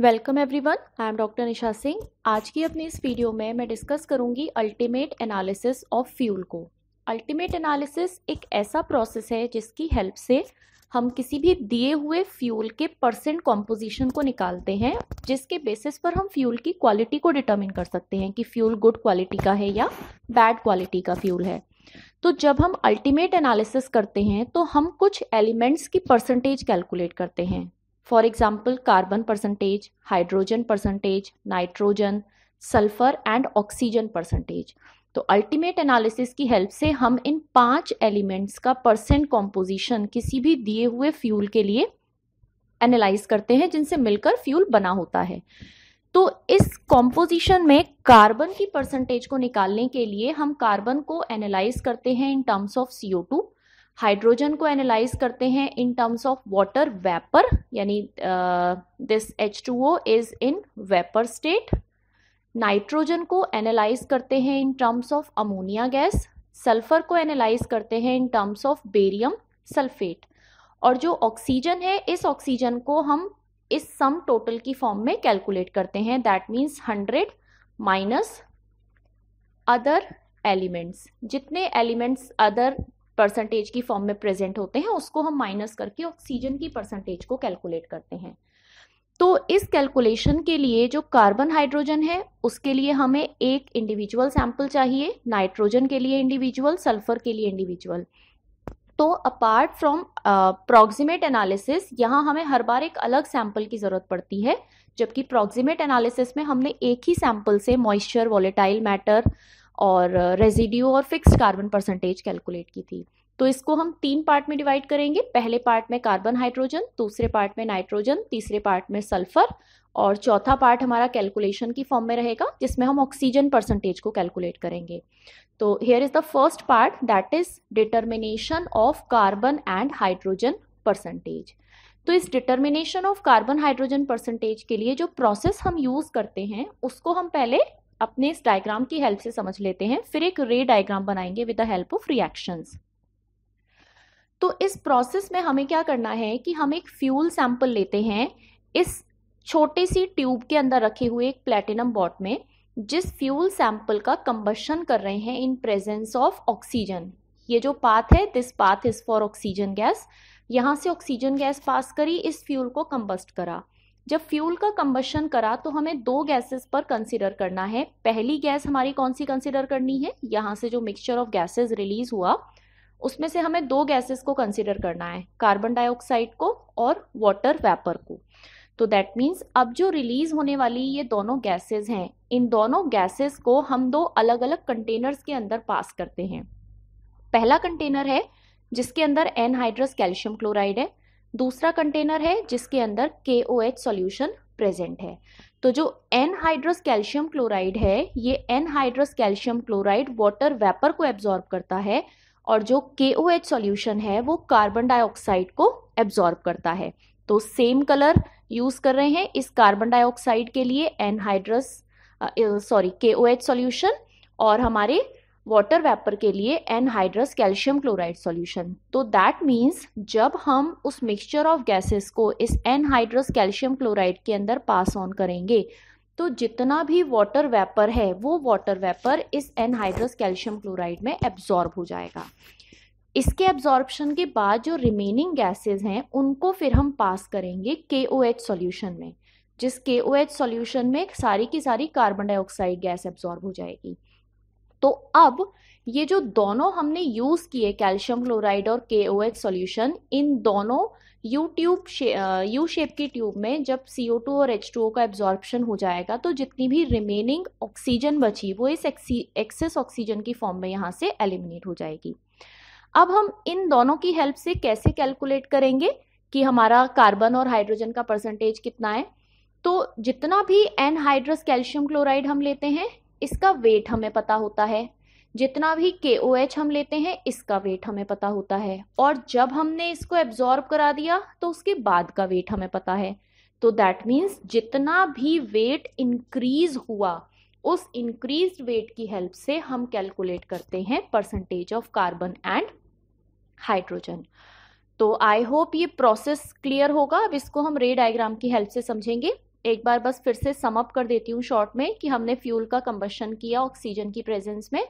welcome everyone I am doctor Nisha Singh आज की अपनी इस वीडियो में मैं डिस्कस करूंगी अल्टीमेट एनालिसिस ऑफ फ्यूल को अल्टीमेट एनालिसिस एक ऐसा प्रोसेस है जिसकी हेल्प से हम किसी भी दिए हुए फ्यूल के परसेंट कॉम्पोजिशन को निकालते हैं जिसके बेसिस पर हम फ्यूल की क्वालिटी को डिटर्मिन कर सकते हैं कि फ्यूल गुड क्वालिटी का है या बैड क्वालिटी का फ्यूल है तो जब हम अल्टीमेट एनालिसिस करते हैं तो हम कुछ एलिमेंट्स की परसेंटेज कैलकुलेट करते हैं for example carbon percentage hydrogen percentage nitrogen sulphur and oxygen percentage तो अल्टीमेट एनालिसिस की हेल्प से हम इन पांच एलिमेंट्स का परसेंट कॉम्पोजिशन किसी भी दिए हुए फ्यूल के लिए एनालाइज करते हैं जिनसे मिलकर फ्यूल बना होता है तो इस कॉम्पोजिशन में कार्बन की परसेंटेज को निकालने के लिए हम कार्बन को एनालाइज करते हैं in terms of CO two hydrogen को एनालाइज करते हैं in terms of water vapour यानी this H two O is in vapour state nitrogen को एनालाइज करते हैं in terms of ammonia gas sulphur को एनालाइज करते हैं in terms of barium sulphate और जो ऑक्सीजन है इस ऑक्सीजन को हम इस सम टोटल की फॉर्म में कैलकुलेट करते हैं that means hundred minus other elements जितने एलिमेंट्स अदर परसेंटेज की फॉर्म में प्रेजेंट होते हैं उसको हम माइनस करके ऑक्सीजन की परसेंटेज को कैलकुलेट करते हैं तो इस कैलकुलेशन के लिए जो कार्बन हाइड्रोजन है उसके लिए हमें एक इंडिविजुअल सैंपल चाहिए नाइट्रोजन के लिए इंडिविजुअल सल्फर के लिए इंडिविजुअल तो अपार्ट फ्रॉम प्रॉक्सिमेट एनालिसिस यहाँ हमें हर बार एक अलग सैंपल की ज़रूरत पड़ती है जबकि प्रोक्सीमेट एनालिसिस में हमने एक ही सैंपल से मॉइस्चर वॉलेटाइल मैटर और रेजिड्यू और फिक्स्ड कार्बन परसेंटेज कैलकुलेट की थी तो इसको हम तीन पार्ट में डिवाइड करेंगे पहले पार्ट में कार्बन हाइड्रोजन दूसरे पार्ट में नाइट्रोजन तीसरे पार्ट में सल्फर और चौथा पार्ट हमारा कैलकुलेशन की फॉर्म में रहेगा जिसमें हम ऑक्सीजन परसेंटेज को कैलकुलेट करेंगे तो here is the first part that is determination of carbon and hydrogen percentage तो इस determination of carbon hydrogen percentage के लिए जो प्रोसेस हम यूज़ करते हैं उसको हम पहले अपने इस डायग्राम की हेल्प से समझ लेते हैं फिर एक रे डायग्राम बनाएंगे with the help of reactions तो इस प्रोसेस में हमें क्या करना है कि हम एक फ्यूल सैंपल लेते हैं इस छोटे सी ट्यूब के अंदर रखे हुए एक प्लेटिनम बॉट में जिस फ्यूल सैंपल का कंबशन कर रहे हैं इन प्रेजेंस ऑफ ऑक्सीजन ये जो पाथ है this path is for oxygen gas यहाँ से ऑक्सीजन गैस पास करी इस फ्यूल को कंबस्ट करा जब फ्यूल का कंबशन करा तो हमें दो गैसेस पर कंसिडर करना है पहली गैस हमारी कौन सी कंसिडर करनी है यहाँ से जो मिक्सचर ऑफ गैसेस रिलीज हुआ उसमें से हमें दो गैसेस को कंसिडर करना है कार्बन डाइऑक्साइड को और वाटर वेपर को तो दैट मीन्स अब जो रिलीज होने वाली ये दोनों गैसेस हैं इन दोनों गैसेस को हम दो अलग अलग कंटेनर्स के अंदर पास करते हैं पहला कंटेनर है जिसके अंदर एनहाइड्रस कैल्शियम क्लोराइड है दूसरा कंटेनर है जिसके अंदर के ओ एच सोल्यूशन प्रेजेंट है तो जो एन हाइड्रस कैल्शियम क्लोराइड है ये anhydrous calcium chloride water vapour को एब्जॉर्ब करता है और जो के ओ एच सोल्यूशन है वो कार्बन डाइऑक्साइड को एब्जॉर्ब करता है तो सेम कलर यूज़ कर रहे हैं इस कार्बन डाइऑक्साइड के लिए एन हाइड्रस सॉरी के ओ एच सोल्यूशन और हमारे वाटर वेपर के लिए एनहाइड्रस कैल्शियम क्लोराइड सॉल्यूशन तो दैट मीन्स जब हम उस मिक्सचर ऑफ गैसेस को इस एनहाइड्रस कैल्शियम क्लोराइड के अंदर पास ऑन करेंगे तो जितना भी वाटर वेपर है वो वाटर वेपर इस एनहाइड्रस कैल्शियम क्लोराइड में एब्जॉर्ब हो जाएगा इसके एब्जॉर्बशन के बाद जो रिमेनिंग गैसेज हैं उनको फिर हम पास करेंगे के ओ एच सोल्यूशन में जिस के ओ एच सोल्यूशन में सारी की सारी कार्बन डाइऑक्साइड गैस एब्जॉर्ब हो जाएगी तो अब ये जो दोनों हमने यूज किए कैल्शियम क्लोराइड और के ओ एच सोल्यूशन इन दोनों यू ट्यूब यू शेप की ट्यूब में जब सी ओ टू और एच टू ओ का एब्जॉर्बशन हो जाएगा तो जितनी भी रिमेनिंग ऑक्सीजन बची वो इस एक्सेस ऑक्सीजन की फॉर्म में यहाँ से एलिमिनेट हो जाएगी अब हम इन दोनों की हेल्प से कैसे कैलकुलेट करेंगे कि हमारा कार्बन और हाइड्रोजन का परसेंटेज कितना है तो जितना भी एनहाइड्रस कैल्शियम क्लोराइड हम लेते हैं इसका वेट हमें पता होता है जितना भी के ओ एच हम लेते हैं इसका वेट हमें पता होता है और जब हमने इसको एब्जॉर्ब करा दिया तो उसके बाद का वेट हमें पता है तो दैट मीन्स जितना भी वेट इंक्रीज हुआ उस इंक्रीज वेट की हेल्प से हम कैलकुलेट करते हैं percentage of carbon and hydrogen तो आई होप ये प्रोसेस क्लियर होगा अब इसको हम रे डायग्राम की हेल्प से समझेंगे एक बार बस फिर से समअप कर देती हूँ शॉर्ट में कि हमने फ्यूल का कंबशन किया ऑक्सीजन की प्रेजेंस में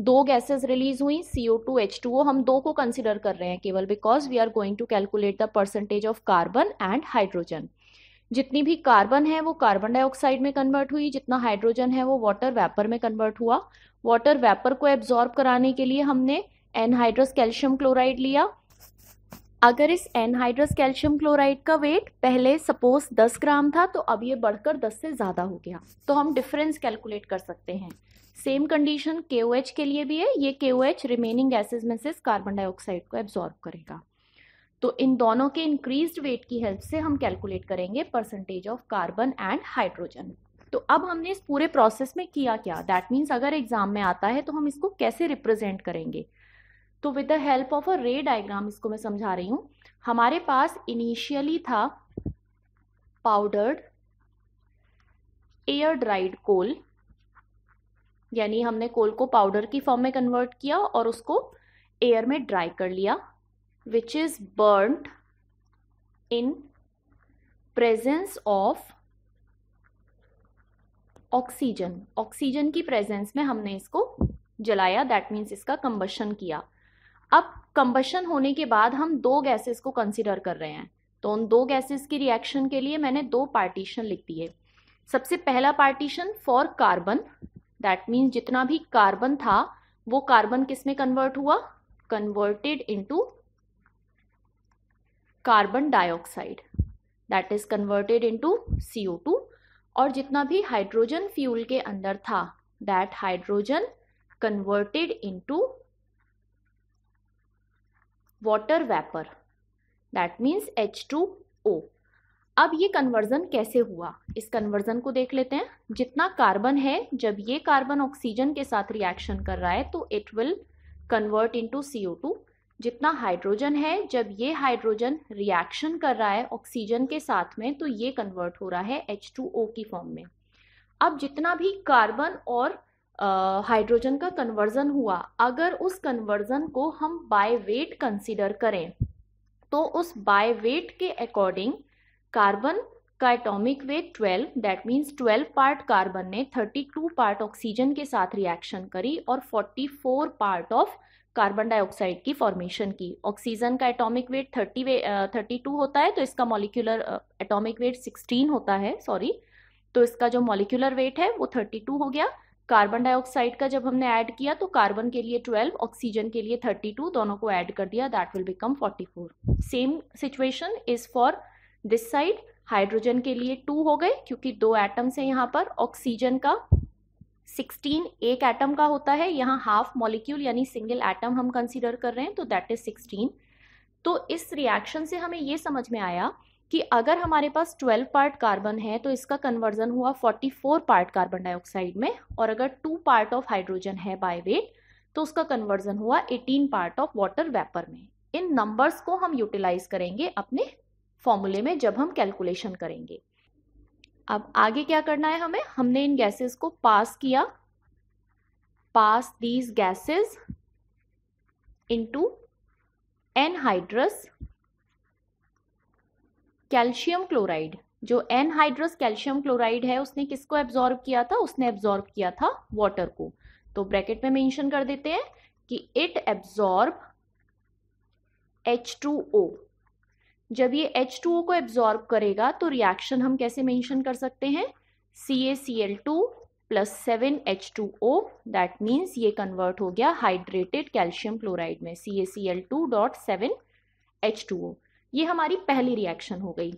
दो गैसेस रिलीज हुई C O two H two O हम दो को कंसिडर कर रहे हैं केवल because we are going to calculate the percentage of carbon and hydrogen जितनी भी कार्बन है वो कार्बन डाइऑक्साइड में कन्वर्ट हुई जितना हाइड्रोजन है वो वाटर वेपर में कन्वर्ट हुआ वाटर वेपर को एब्जॉर्ब कराने के लिए हमने एनहाइड्रस कैल्शियम क्लोराइड लिया अगर इस एनहाइड्रस कैल्शियम क्लोराइड का वेट पहले सपोज 10 ग्राम था तो अब ये बढ़कर 10 से ज़्यादा हो गया तो हम डिफरेंस कैलकुलेट कर सकते हैं सेम कंडीशन के के लिए भी है ये के रिमेनिंग गैसेज में से कार्बन डाइऑक्साइड को एब्जॉर्ब करेगा तो इन दोनों के इंक्रीज वेट की हेल्प से हम कैलकुलेट करेंगे percentage of carbon and hydrogen तो अब हमने इस पूरे प्रोसेस में किया क्या दैट मीन्स अगर एग्जाम में आता है तो हम इसको कैसे रिप्रेजेंट करेंगे तो with the help of a ray diagram इसको मैं समझा रही हूँ हमारे पास इनिशियली था पाउडर्ड एयर ड्राइड कोल यानी हमने कोल को पाउडर की फॉर्म में कन्वर्ट किया और उसको एयर में ड्राई कर लिया which is burn in presence of oxygen oxygen की प्रेजेंस में हमने इसको जलाया दैट मीन्स इसका कंबशन किया अब कंबशन होने के बाद हम दो गैसेस को कंसिडर कर रहे हैं तो उन दो गैसेस की रिएक्शन के लिए मैंने दो पार्टीशन लिख दिए सबसे पहला partition for carbon that means जितना भी कार्बन था वो कार्बन किस में कन्वर्ट हुआ converted into carbon dioxide that is converted into two और जितना भी हाइड्रोजन फ्यूल के अंदर था that hydrogen converted into water vapour that means H two O अब ये कन्वर्जन कैसे हुआ इस कन्वर्जन को देख लेते हैं जितना कार्बन है जब ये कार्बन ऑक्सीजन के साथ रिएक्शन कर रहा है तो it will convert into two जितना हाइड्रोजन है जब ये हाइड्रोजन रिएक्शन कर रहा है ऑक्सीजन के साथ में तो ये कन्वर्ट हो रहा है एच टू ओ की फॉर्म में अब जितना भी कार्बन और हाइड्रोजन का कन्वर्जन हुआ अगर उस कन्वर्जन को हम बाय वेट कंसिडर करें तो उस बाय वेट के अकॉर्डिंग कार्बन का atomic weight 12 that means 12 part carbon ने 32 पार्ट ऑक्सीजन के साथ रिएक्शन करी और 44 पार्ट ऑफ कार्बन डाइऑक्साइड की फॉर्मेशन की ऑक्सीजन का एटॉमिक वेट थर्टी वे थर्टी टू होता है तो इसका मॉलिक्यूलर एटॉमिक वेट 16 होता है सॉरी तो इसका जो मॉलिक्यूलर वेट है वो 32 हो गया कार्बन डाइऑक्साइड का जब हमने ऐड किया तो कार्बन के लिए 12 ऑक्सीजन के लिए 32 दोनों को ऐड कर दिया that will become 44 same situation is for this side hydrogen के लिए टू हो गए क्योंकि दो एटम्स हैं यहाँ पर ऑक्सीजन का 16 एक एटम का होता है यहाँ हाफ मॉलिक्यूल यानी सिंगल एटम हम कंसिडर कर रहे हैं तो दैट इज 16 तो इस रिएक्शन से हमें ये समझ में आया कि अगर हमारे पास 12 पार्ट कार्बन है तो इसका कन्वर्जन हुआ 44 पार्ट कार्बन डाइऑक्साइड में और अगर टू पार्ट ऑफ हाइड्रोजन है बाय वेट तो उसका कन्वर्जन हुआ 18 पार्ट ऑफ वाटर वेपर में इन नंबर्स को हम यूटिलाइज करेंगे अपने फॉर्मूले में जब हम कैलकुलेशन करेंगे अब आगे क्या करना है हमें हमने इन गैसेस को पास किया pass these gases to anhydrous calcium chloride जो एनहाइड्रस कैल्शियम क्लोराइड है उसने किसको एब्जॉर्ब किया था उसने एब्जॉर्ब किया था वाटर को तो ब्रैकेट में मेंशन कर देते हैं कि it absorb H two O जब ये एच टू ओ को एब्जॉर्ब करेगा तो रिएक्शन हम कैसे मेंशन कर सकते हैं C C A L two plus seven H two O that means ये कन्वर्ट हो गया हाइड्रेटेड कैल्शियम क्लोराइड में C A C L two dot seven H two O ये हमारी पहली रिएक्शन हो गई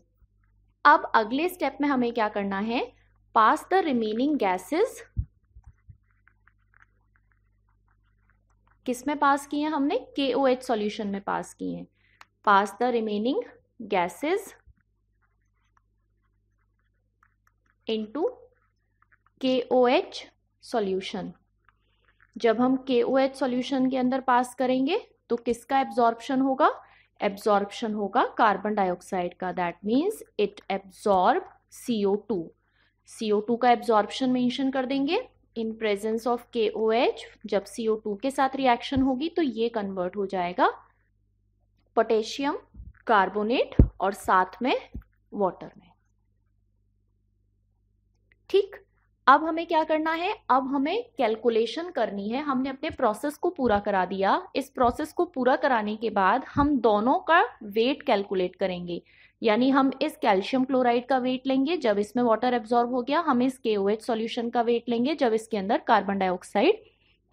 अब अगले स्टेप में हमें क्या करना है पास द रिमेनिंग गैसेस किस में पास किए हमने के ओ एच सोल्यूशन में पास किए हैं pass the remaining gases into K O H solution जब हम के ओ एच सोल्यूशन के अंदर पास करेंगे तो किसका एब्जॉर्प्शन होगा एब्जॉर्बशन होगा कार्बन डाइऑक्साइड का that means it absorb CO two CO two का एब्जॉर्बशन मेंशन कर देंगे in presence of K O H जब सीओ टू के साथ रिएक्शन होगी तो ये कन्वर्ट हो जाएगा पोटेशियम कार्बोनेट और साथ में वाटर में ठीक अब हमें क्या करना है अब हमें कैलकुलेशन करनी है हमने अपने प्रोसेस को पूरा करा दिया इस प्रोसेस को पूरा कराने के बाद हम दोनों का वेट कैलकुलेट करेंगे यानी हम इस कैल्शियम क्लोराइड का वेट लेंगे जब इसमें वाटर एब्जॉर्ब हो गया हम इस के सोल्यूशन का वेट लेंगे जब इसके अंदर कार्बन डाइऑक्साइड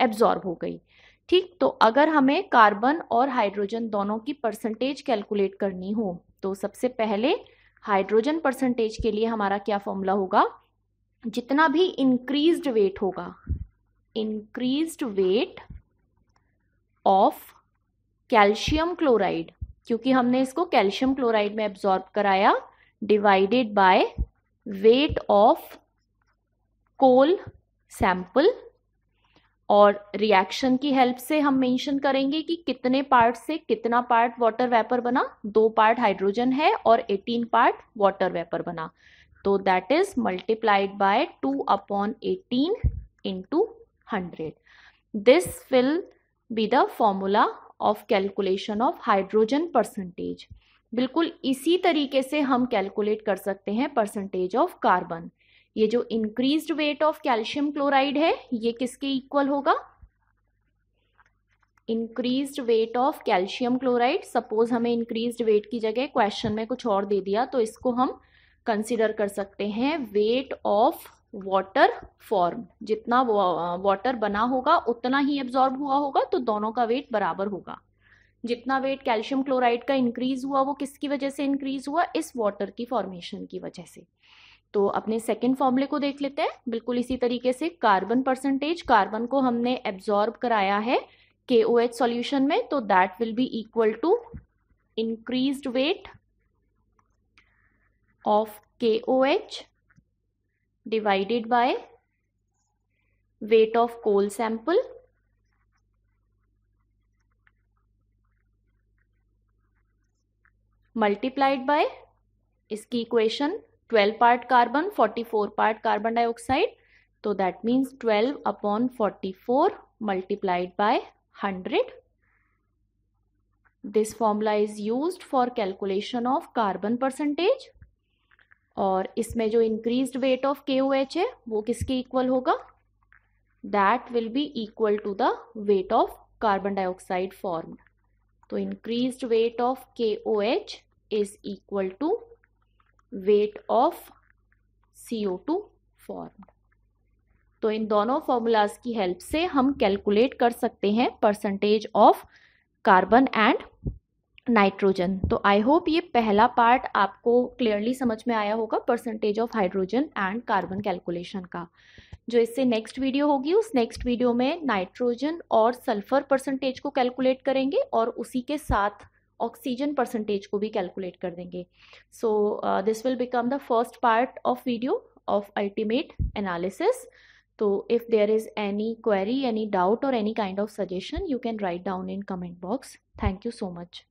एब्जॉर्ब हो गई ठीक तो अगर हमें कार्बन और हाइड्रोजन दोनों की परसेंटेज कैलकुलेट करनी हो तो सबसे पहले हाइड्रोजन परसेंटेज के लिए हमारा क्या फॉर्मूला होगा जितना भी इंक्रीज्ड वेट होगा increased weight of calcium chloride क्योंकि हमने इसको कैल्शियम क्लोराइड में एब्जॉर्ब कराया divided by weight of coal sample और रिएक्शन की हेल्प से हम मेंशन करेंगे कि कितने पार्ट से कितना पार्ट वाटर वेपर बना दो पार्ट हाइड्रोजन है और 18 पार्ट वाटर वेपर बना तो that is multiplied by two upon eighteen into hundred this will be the formula of calculation of hydrogen percentage बिल्कुल इसी तरीके से हम कैलकुलेट कर सकते हैं परसेंटेज ऑफ कार्बन ये जो increase weight of calcium chloride है ये किसके इक्वल होगा increase weight of calcium chloride suppose हमें इंक्रीज वेट की जगह क्वेश्चन में कुछ और दे दिया तो इसको हम कंसिडर कर सकते हैं वेट ऑफ वाटर फॉर्म जितना वाटर बना होगा उतना ही एब्जॉर्ब हुआ होगा तो दोनों का वेट बराबर होगा जितना वेट कैल्शियम क्लोराइड का इंक्रीज हुआ वो किसकी वजह से इंक्रीज हुआ इस वाटर की फॉर्मेशन की वजह से तो अपने सेकेंड फॉर्मूले को देख लेते हैं बिल्कुल इसी तरीके से कार्बन परसेंटेज कार्बन को हमने एब्जॉर्ब कराया है के ओ एच सोल्यूशन में तो that will be equal to increase weight of KOH divided by weight of coal sample multiplied by इसकी equation 12 part carbon 44 part carbon dioxide तो that means 12 upon 44 multiplied by 100 this formula is used for calculation of carbon percentage और इसमें जो increase weight of के है वो किसके equal होगा that will be equal to the weight of carbon dioxide form तो increase weight of K O H is equal to weight of C O two form तो इन दोनों फॉर्मूलाज की हेल्प से हम कैलकुलेट कर सकते हैं percentage of carbon and nitrogen तो आई होप ये पहला पार्ट आपको क्लियरली समझ में आया होगा percentage of hydrogen and carbon calculation का जो इससे नेक्स्ट वीडियो होगी उस नेक्स्ट वीडियो में नाइट्रोजन और सल्फर परसेंटेज को कैलकुलेट करेंगे और उसी के साथ ऑक्सीजन परसेंटेज को भी कैलकुलेट कर देंगे so this will become the first part of video of ultimate analysis तो if there is any query any doubt और any kind of suggestion you can write down in comment box thank you so much